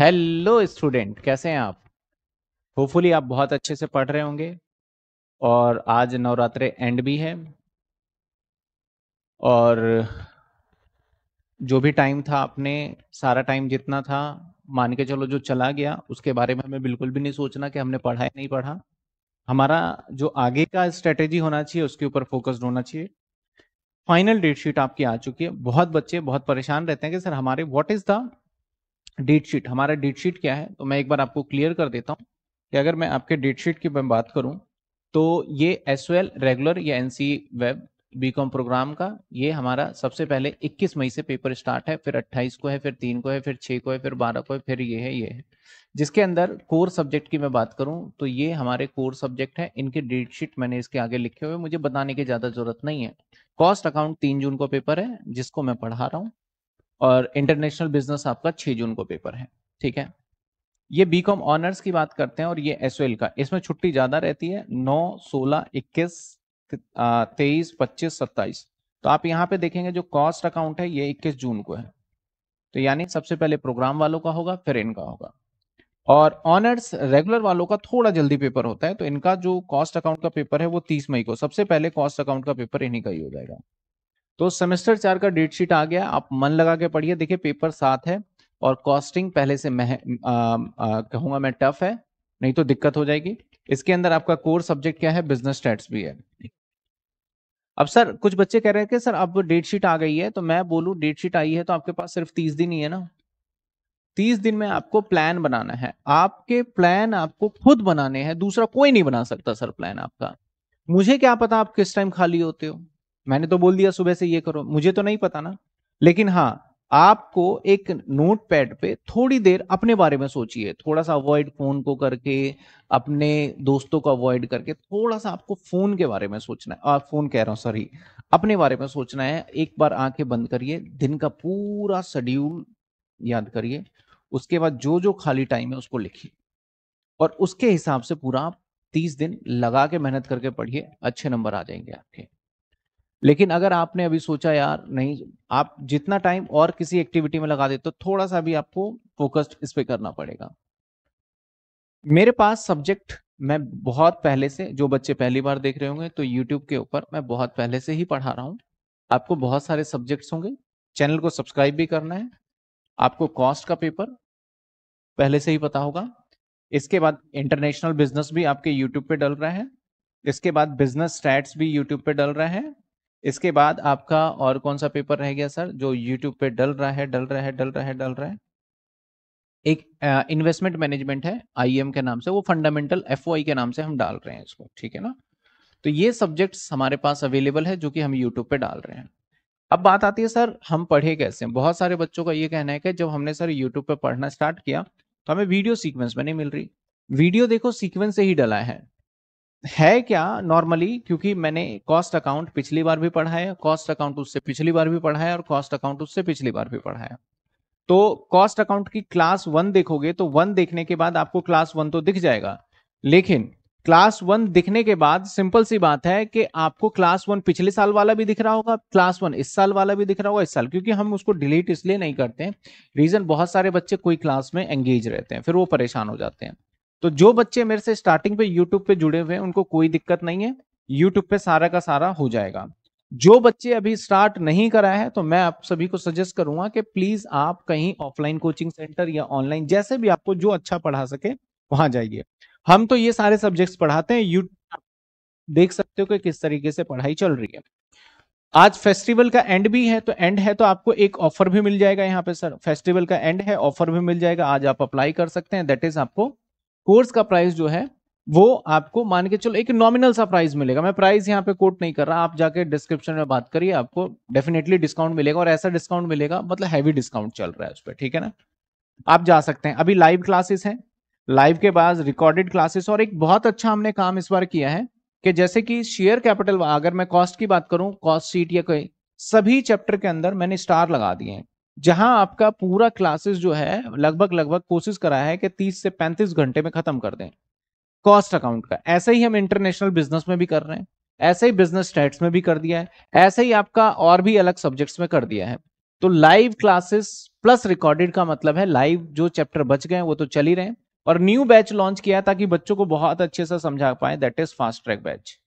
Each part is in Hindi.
हेलो स्टूडेंट कैसे हैं आप होपफुली आप बहुत अच्छे से पढ़ रहे होंगे और आज नवरात्रे एंड भी है और जो भी टाइम था आपने सारा टाइम जितना था मान के चलो जो चला गया उसके बारे में हमें बिल्कुल भी नहीं सोचना कि हमने पढ़ा या नहीं पढ़ा हमारा जो आगे का स्ट्रेटेजी होना चाहिए उसके ऊपर फोकस्ड होना चाहिए फाइनल डेट शीट आपकी आ चुकी है बहुत बच्चे बहुत परेशान रहते हैं कि सर हमारे what is the date sheet हमारा डेट शीट क्या है तो मैं एक बार आपको क्लियर कर देता हूँ कि अगर मैं आपके डेट शीट की मैं बात करूँ तो ये एस रेगुलर या एन वेब बीकॉम प्रोग्राम का ये हमारा सबसे पहले 21 मई से पेपर स्टार्ट है फिर 28 को है फिर 3 को है फिर 6 को है फिर 12 को है फिर ये है ये है जिसके अंदर कोर सब्जेक्ट की मैं बात करूं तो ये हमारे कोर सब्जेक्ट है इनके डेट शीट मैंने इसके आगे लिखे हुए मुझे बताने की ज़्यादा जरूरत नहीं है कॉस्ट अकाउंट तीन जून को पेपर है जिसको मैं पढ़ा रहा हूँ और इंटरनेशनल बिजनेस आपका 6 जून को पेपर है ठीक है ये बी कॉम ऑनर्स की बात करते हैं और ये एस का इसमें छुट्टी ज्यादा रहती है नौ सोलह इक्कीस तेईस पच्चीस सत्ताईस तो आप यहाँ पे देखेंगे जो कॉस्ट अकाउंट है ये 21 जून को है तो यानी सबसे पहले प्रोग्राम वालों का होगा फिर इनका होगा और ऑनर्स रेगुलर वालों का थोड़ा जल्दी पेपर होता है तो इनका जो कॉस्ट अकाउंट का पेपर है वो 30 मई को सबसे पहले कॉस्ट अकाउंट का पेपर इन्हीं का ही हो जाएगा तो सेमेस्टर चार का डेट शीट आ गया आप मन लगा के पढ़िए देखिए पेपर सात है और कॉस्टिंग पहले से मह कहूंगा मैं टफ है नहीं तो दिक्कत हो जाएगी इसके अंदर आपका कोर सब्जेक्ट क्या है बिजनेस स्टैट्स भी है अब सर कुछ बच्चे कह रहे हैं कि सर अब डेट शीट आ गई है तो मैं बोलूं डेट शीट आई है तो आपके पास सिर्फ तीस दिन ही है ना तीस दिन में आपको प्लान बनाना है आपके प्लान आपको खुद बनाने हैं दूसरा कोई नहीं बना सकता सर प्लान आपका मुझे क्या पता आप किस टाइम खाली होते हो मैंने तो बोल दिया सुबह से ये करो मुझे तो नहीं पता ना लेकिन हाँ आपको एक नोट पैड पे थोड़ी देर अपने बारे में सोचिए थोड़ा सा अवॉइड फोन को करके अपने दोस्तों को अवॉइड करके थोड़ा सा आपको फोन के बारे में सोचना है आ, फोन कह रहा हूं सॉरी अपने बारे में सोचना है एक बार आंखें बंद करिए दिन का पूरा शेड्यूल याद करिए उसके बाद जो जो खाली टाइम है उसको लिखिए और उसके हिसाब से पूरा आप तीस दिन लगा के मेहनत करके पढ़िए अच्छे नंबर आ जाएंगे आपके लेकिन अगर आपने अभी सोचा यार नहीं आप जितना टाइम और किसी एक्टिविटी में लगा दे तो थोड़ा सा भी आपको फोकस्ड इस पर करना पड़ेगा मेरे पास सब्जेक्ट मैं बहुत पहले से जो बच्चे पहली बार देख रहे होंगे तो यूट्यूब के ऊपर मैं बहुत पहले से ही पढ़ा रहा हूँ आपको बहुत सारे सब्जेक्ट्स होंगे चैनल को सब्सक्राइब भी करना है आपको कॉस्ट का पेपर पहले से ही पता होगा इसके बाद इंटरनेशनल बिजनेस भी आपके यूट्यूब पे डल रहा है इसके बाद बिजनेस स्टैट्स भी यूट्यूब पे डल रहा है इसके बाद आपका और कौन सा पेपर रह गया सर जो यूट्यूब पे डल रहा है डल रहा है डल रहा है डल रहा है एक इन्वेस्टमेंट मैनेजमेंट है आईएम e के नाम से वो फंडामेंटल एफओआई के नाम से हम डाल रहे हैं इसको ठीक है ना तो ये सब्जेक्ट्स हमारे पास अवेलेबल है जो कि हम यूट्यूब पे डाल रहे हैं अब बात आती है सर हम पढ़े कैसे बहुत सारे बच्चों का ये कहना है कि जब हमने सर यूट्यूब पे पढ़ना स्टार्ट किया तो हमें वीडियो सीक्वेंस में नहीं मिल रही वीडियो देखो सीक्वेंस से ही डला है है क्या नॉर्मली क्योंकि मैंने कॉस्ट अकाउंट पिछली बार भी पढ़ा है कॉस्ट अकाउंट उससे पिछली बार भी पढ़ा है और कॉस्ट अकाउंट उससे पिछली बार भी पढ़ा है तो कॉस्ट अकाउंट की क्लास वन देखोगे तो वन देखने के बाद आपको क्लास वन तो दिख जाएगा लेकिन क्लास वन दिखने के बाद सिंपल सी बात है कि आपको क्लास वन पिछले साल वाला भी दिख रहा होगा क्लास वन इस साल वाला भी दिख रहा होगा इस साल क्योंकि हम उसको डिलीट इसलिए नहीं करते रीजन बहुत सारे बच्चे कोई क्लास में एंगेज रहते हैं फिर वो परेशान हो जाते हैं तो जो बच्चे मेरे से स्टार्टिंग पे यूट्यूब पे जुड़े हुए हैं उनको कोई दिक्कत नहीं है यूट्यूब पे सारा का सारा हो जाएगा जो बच्चे अभी स्टार्ट नहीं करा है तो मैं आप सभी को सजेस्ट करूंगा कि प्लीज आप कहीं ऑफलाइन कोचिंग सेंटर या ऑनलाइन जैसे भी आपको जो अच्छा पढ़ा सके वहां जाइए हम तो ये सारे सब्जेक्ट्स पढ़ाते हैं यू देख सकते हो कि किस तरीके से पढ़ाई चल रही है आज फेस्टिवल का एंड भी है तो एंड है तो आपको एक ऑफर भी मिल जाएगा यहाँ पे सर फेस्टिवल का एंड है ऑफर भी मिल जाएगा आज आप अप्लाई कर सकते हैं दैट इज आपको कोर्स का प्राइस जो है वो आपको मान के चलो एक नॉमिनल सा प्राइस मिलेगा मैं प्राइस यहाँ पे कोट नहीं कर रहा आप जाके डिस्क्रिप्शन में बात करिए आपको डेफिनेटली डिस्काउंट मिलेगा और ऐसा डिस्काउंट मिलेगा मतलब हैवी डिस्काउंट चल रहा है उस पर ठीक है ना आप जा सकते हैं अभी लाइव क्लासेस हैं लाइव के बाद रिकॉर्डेड क्लासेस और एक बहुत अच्छा हमने काम इस बार किया है कि जैसे कि शेयर कैपिटल अगर मैं कॉस्ट की बात करूँ कॉस्ट सीट या कोई सभी चैप्टर के अंदर मैंने स्टार लगा दिए हैं जहां आपका पूरा क्लासेस जो है लगभग लगभग कोशिश करा है कि 30 से 35 घंटे में खत्म कर दें कॉस्ट अकाउंट का ऐसे ही हम इंटरनेशनल बिजनेस में भी कर रहे हैं ऐसे ही बिजनेस स्टेट्स में भी कर दिया है ऐसे ही आपका और भी अलग सब्जेक्ट्स में कर दिया है तो लाइव क्लासेस प्लस रिकॉर्डेड का मतलब है लाइव जो चैप्टर बच गए वो तो चल ही रहे और न्यू बैच लॉन्च किया ताकि बच्चों को बहुत अच्छे से समझा पाए that is fast track batch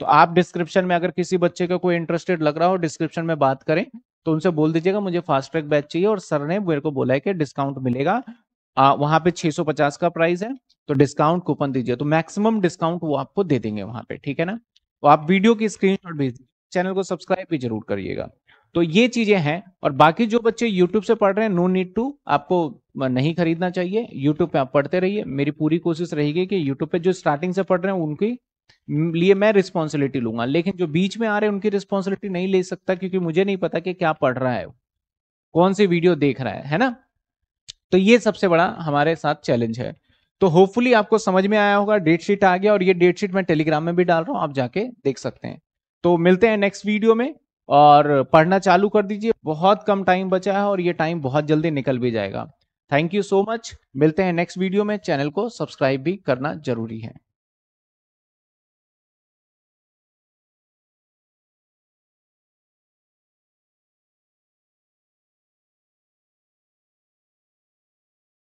तो आप डिस्क्रिप्शन में अगर किसी बच्चे का कोई इंटरेस्टेड लग रहा हो डिस्क्रिप्शन में बात करें तो उनसे बोल दीजिएगा मुझे फास्ट ट्रैक बैच चाहिए और सर ने मेरे को बोला है कि डिस्काउंट मिलेगा आ, वहां पे 650 का प्राइस है तो डिस्काउंट कूपन दीजिए तो मैक्सिमम डिस्काउंट वो आपको दे देंगे वहां पे ठीक है ना तो आप वीडियो की स्क्रीनशॉट भेज दीजिए चैनल को सब्सक्राइब भी जरूर करिएगा तो ये चीजें हैं और बाकी जो बच्चे यूट्यूब से पढ़ रहे हैं नो नीड टू आपको नहीं खरीदना चाहिए यूट्यूब पे आप पढ़ते रहिए मेरी पूरी कोशिश रहेगी कि यूट्यूब पे जो स्टार्टिंग से पढ़ रहे हैं उनकी लिए मैं रिस्पॉन्सिबिलिटी लूंगा लेकिन जो बीच में आ रहे हैं उनकी रिस्पॉन्सिबिलिटी नहीं ले सकता क्योंकि मुझे नहीं पता कि क्या पढ़ रहा है कौन सी वीडियो देख रहा है है ना तो ये सबसे बड़ा हमारे साथ चैलेंज है तो होपफुली आपको समझ में आया होगा डेट शीट आ गया और ये डेट शीट मैं टेलीग्राम में भी डाल रहा हूँ आप जाके देख सकते हैं तो मिलते हैं नेक्स्ट वीडियो में और पढ़ना चालू कर दीजिए बहुत कम टाइम बचा है और ये टाइम बहुत जल्दी निकल भी जाएगा थैंक यू सो मच मिलते हैं नेक्स्ट वीडियो में चैनल को सब्सक्राइब भी करना जरूरी है